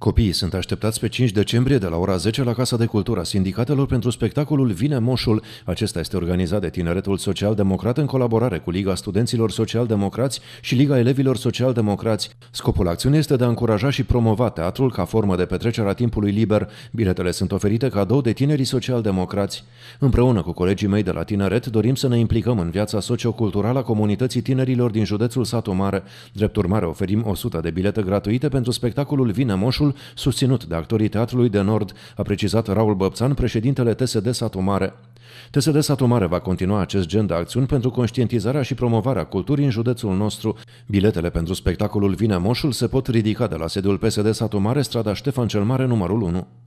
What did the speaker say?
Copiii sunt așteptați pe 5 decembrie de la ora 10 la Casa de Cultura Sindicatelor pentru spectacolul Vine Moșul. Acesta este organizat de Tineretul Social Democrat în colaborare cu Liga Studenților Social Democrați și Liga Elevilor Social Democrați. Scopul acțiunii este de a încuraja și promova teatrul ca formă de petrecere a timpului liber. Biletele sunt oferite cadou de tinerii social democrați. Împreună cu colegii mei de la Tineret dorim să ne implicăm în viața socioculturală a comunității tinerilor din județul Satu Mare. Drept urmare oferim 100 de bilete gratuite pentru spectacolul Vine Moșul proiectul susținut de actorii Teatrului de Nord, a precizat Raul Băbțan, președintele TSD Satu Mare. TSD Satu Mare va continua acest gen de acțiuni pentru conștientizarea și promovarea culturii în județul nostru. Biletele pentru spectacolul Vine Moșul se pot ridica de la sediul PSD Satu Mare, strada Ștefan cel Mare, numărul 1.